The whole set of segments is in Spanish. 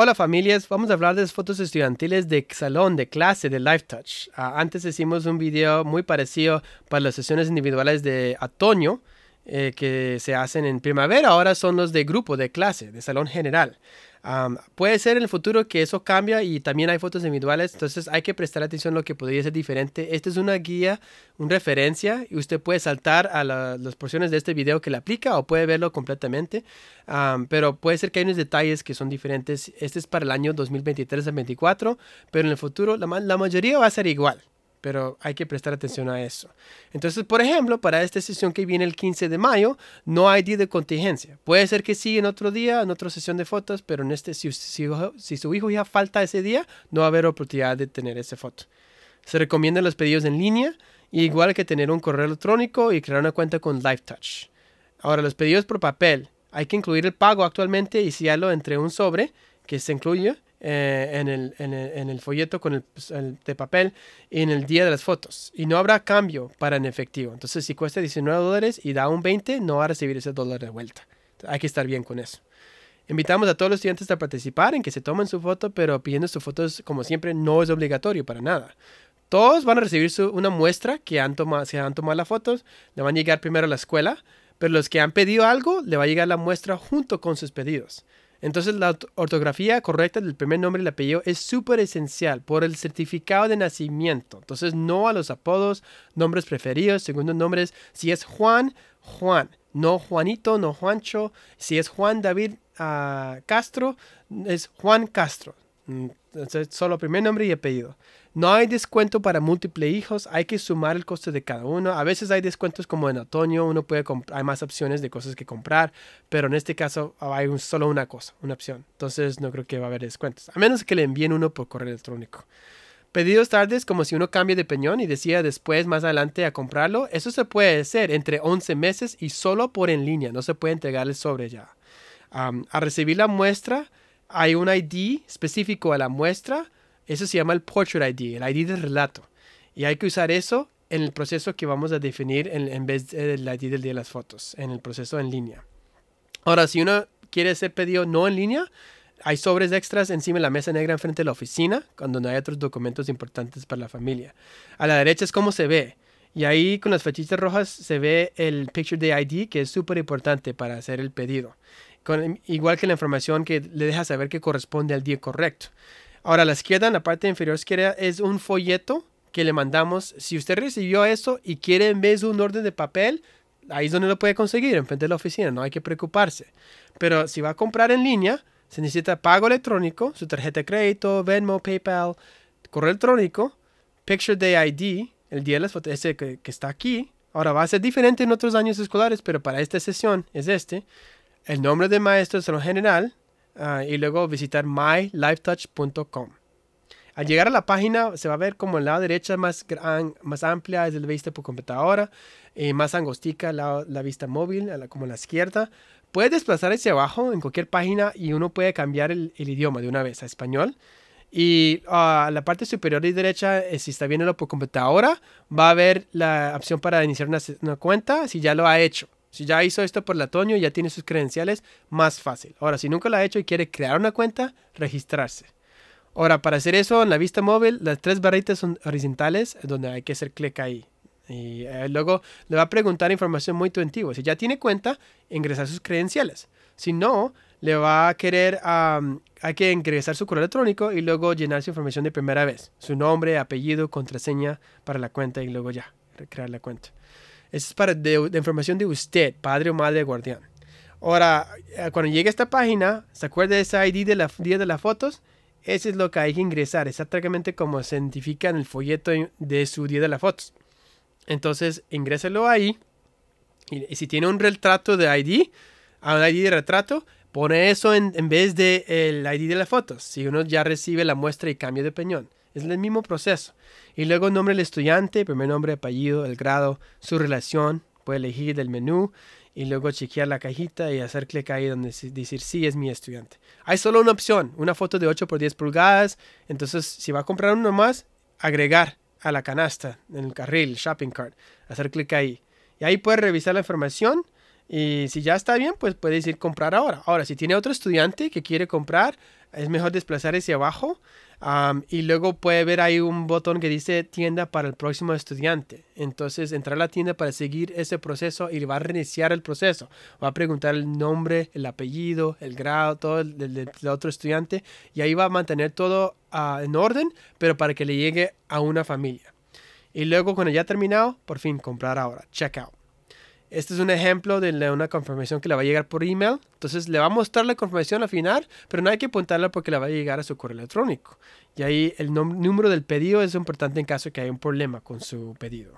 Hola familias, vamos a hablar de fotos estudiantiles de salón, de clase, de life Touch. Ah, antes hicimos un video muy parecido para las sesiones individuales de otoño. Eh, que se hacen en primavera ahora son los de grupo, de clase, de salón general. puede ser en el futuro que eso cambia y también hay fotos individuales, entonces hay que prestar atención a lo que podría ser diferente. Esta es una guía, una referencia y usted puede saltar a las porciones de este video que le aplica o puede verlo completamente, pero puede ser que hay unos detalles que son diferentes. Este es para el año 2023 al 2024, pero en el futuro la mayoría va a ser igual pero hay que prestar atención a eso. Entonces, por ejemplo, para esta sesión que viene el 15 de mayo, no hay día de contingencia. Puede ser que sí en otro día, en otra sesión de fotos, pero en este, si, si, si su hijo ya falta ese día, no va a haber oportunidad de tener esa foto. Se recomiendan los pedidos en línea, igual que tener un correo electrónico y crear una cuenta con LiveTouch. Ahora, los pedidos por papel, hay que incluir el pago actualmente y si entre un sobre que se incluye eh, en, el, folleto con el, pues, de papel en el día de las fotos. Y no habrá cambio para en efectivo. Entonces, si cuesta 19 dólares y da un 20, no va a recibir ese dólar de vuelta. hay que estar bien con eso. Invitamos a todos los estudiantes a participar en que se tomen su foto, pero pidiendo sus fotos, como siempre, no es obligatorio para nada. Todos van a recibir su, una muestra que han tomado, se han tomado las fotos, le van a llegar primero a la escuela, pero los que han pedido algo, le va a llegar la muestra junto con sus pedidos. Entonces la ortografía correcta del primer nombre y el apellido es súper esencial por el certificado de nacimiento. Entonces no a los apodos, nombres preferidos, segundos nombres. Si es Juan, Juan. No Juanito, no Juancho. Si es Juan David ah, Castro, es Juan Castro. Mm, solo primer nombre y apellido. No hay descuento para múltiples hijos, hay que sumar el costo de cada uno. A veces hay descuentos como en otoño, uno puede hay más opciones de cosas que comprar, pero en este caso oh, hay solo una cosa, una opción. Entonces no creo que va a haber descuentos, a menos que le envíen uno por correo electrónico. Pedidos tardes como si uno cambie de peñón y decida después más adelante a comprarlo, eso se puede hacer entre 11 meses y solo por en línea, no se puede entregar el sobre ya. a recibir la muestra, hay un ID específico a la muestra, eso se llama el Portrait ID, el ID del relato. Y hay que usar eso en el proceso que vamos a definir en, vez del ID del día de las fotos, en el proceso en línea. Ahora, si uno quiere hacer pedido no en línea, hay sobres extras encima de la mesa negra enfrente de la oficina, cuando no hay otros documentos importantes para la familia. A la derecha es como se ve. Y ahí con las flechitas rojas se ve el Picture ID, que es súper importante para hacer el pedido igual que la información que le deja saber que corresponde al día correcto. Ahora, a la izquierda, en la parte inferior izquierda, es un folleto que le mandamos. Si usted recibió eso y quiere en vez de un orden de papel, ahí es donde lo puede conseguir, en frente de la oficina, no hay que preocuparse. Pero si va a comprar en línea, se necesita pago electrónico, su tarjeta de crédito, Venmo, PayPal, correo electrónico, Picture Day ID, el día de las fotos, ese que, que está aquí. Ahora va a ser diferente en otros años escolares, pero para esta sesión es este el nombre de maestro es el general ah, y luego visitar mylifetouch.com. Al llegar a la página se va a ver como el lado derecha más, más amplia es el vista por computadora, y más angostica la, vista móvil, como la izquierda. Puedes desplazar hacia abajo en cualquier página y uno puede cambiar el, idioma de una vez a español. Y a ah, la parte superior y derecha, eh, si está viendo por computadora, va a ver la opción para iniciar una cuenta si ya lo ha hecho. Si ya hizo esto por la Toño y ya tiene sus credenciales, más fácil. Ahora, si nunca lo ha hecho y quiere crear una cuenta, registrarse. Ahora, para hacer eso en la vista móvil, las tres barritas son horizontales, donde hay que hacer clic ahí. Y eh, luego le va a preguntar información muy intuitiva. Si ya tiene cuenta, ingresar sus credenciales. Si no, le va a querer, hay que ingresar su correo electrónico y luego llenar su información de primera vez. Su nombre, apellido, contraseña para la cuenta y luego ya, crear la cuenta es para de, información de usted, padre o madre guardián. Ahora, eh, cuando llegue a esta página, ¿se acuerda de esa ID de la de las fotos? Ese es lo que hay que ingresar, exactamente como se identifica en el folleto de su día de las fotos. Entonces, ingréselo ahí. Y, si tiene un retrato de ID, a un ID de retrato, pone eso en, vez de el ID de la fotos. Si uno ya recibe la muestra y cambia de opinión. Es el mismo proceso. Y luego nombre del estudiante, primer nombre, apellido, el grado, su relación. Puede elegir del menú y luego chequear la cajita y hacer clic ahí donde decir sí es mi estudiante. Hay solo una opción, una foto de 8 por 10 pulgadas. Entonces, si va a comprar uno más, agregar a la canasta, en el carril, shopping cart, hacer clic ahí. Y ahí puede revisar la información y si ya está bien, pues puede decir comprar ahora. Ahora, si tiene otro estudiante que quiere comprar, es mejor desplazar hacia abajo. y luego puede ver ahí un botón que dice tienda para el próximo estudiante. Entonces entrar a la tienda para seguir ese proceso y va a reiniciar el proceso. Va a preguntar el nombre, el apellido, el grado, todo del otro estudiante. Y ahí va a mantener todo ah, en orden, pero para que le llegue a una familia. Y luego cuando ya ha terminado, por fin comprar ahora. Check out. Este es un ejemplo de una confirmación que le va a llegar por email. Entonces le va a mostrar la confirmación al final, pero no hay que apuntarla porque le va a llegar a su correo electrónico. Y ahí el número del pedido es importante en caso de que haya un problema con su pedido.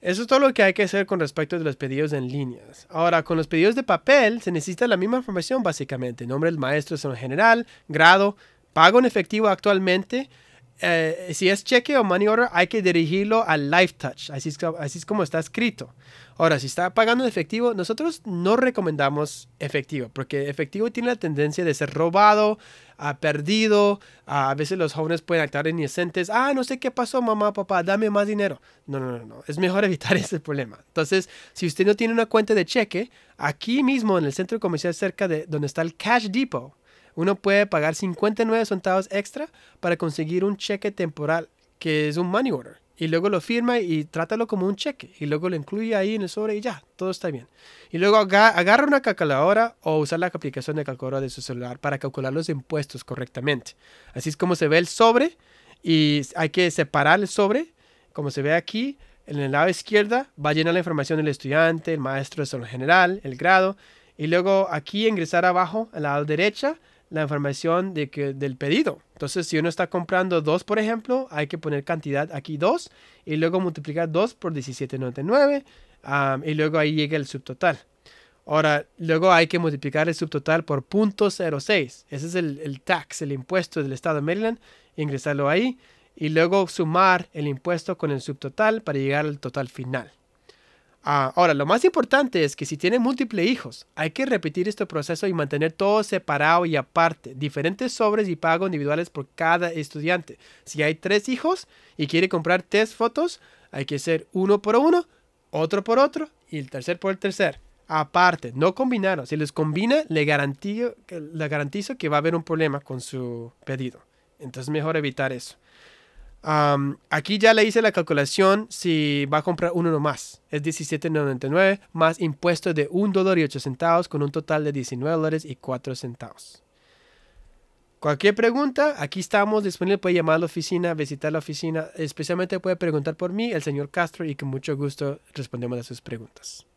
Eso es todo lo que hay que hacer con respecto de los pedidos en líneas. Ahora, con los pedidos de papel se necesita la misma información básicamente. Nombre del maestro es en general, grado, pago en efectivo actualmente, eh, si es cheque o money order, hay que dirigirlo al Life Touch. así es, como está escrito. Ahora, si está pagando en efectivo, nosotros no recomendamos efectivo, porque efectivo tiene la tendencia de ser robado, ah, perdido. Ah, a veces los jóvenes pueden actuar inocentes. Ah, no sé qué pasó, mamá, papá, dame más dinero. No, no, no, no. Es mejor evitar ese problema. Entonces, si usted no tiene una cuenta de cheque, aquí mismo en el centro comercial cerca de donde está el Cash Depot, uno puede pagar 59 centavos extra para conseguir un cheque temporal, que es un money order y luego lo firma y trátalo como un cheque y luego lo incluye ahí en el sobre y ya, todo está bien. Y luego agarra una calculadora o usa la aplicación de calculadora de su celular para calcular los impuestos correctamente. Así es como se ve el sobre y hay que separar el sobre, como se ve aquí. En el lado izquierda va a llenar la información del estudiante, el maestro de general, el grado. Y luego aquí ingresar abajo, al lado derecha, la información de que, del pedido. Entonces, si uno está comprando dos, por ejemplo, hay que poner cantidad aquí 2 y luego multiplicar 2 por 17.99 y luego ahí llega el subtotal. Ahora, luego hay que multiplicar el subtotal por 0.06. Ese es el, el, tax, el impuesto del estado de Maryland, ingresarlo ahí y luego sumar el impuesto con el subtotal para llegar al total final. Ah, ahora, lo más importante es que si tiene múltiples hijos, hay que repetir este proceso y mantener todo separado y aparte, diferentes sobres y pagos individuales por cada estudiante. Si hay tres hijos y quiere comprar tres fotos, hay que hacer uno por uno, otro por otro y el tercer por el tercer. Aparte, no combinaron. Si les combina, le garantizo, le garantizo que va a haber un problema con su pedido. Entonces, mejor evitar eso aquí ya le hice la calculación si va a comprar uno más. Es 17.99 más impuestos de un dólar y centavos con un total de $19.04 dólares y centavos. Cualquier pregunta, aquí estamos disponibles. Puede llamar a la oficina, visitar la oficina. Especialmente puede preguntar por mí, el señor Castro, y con mucho gusto respondemos a sus preguntas.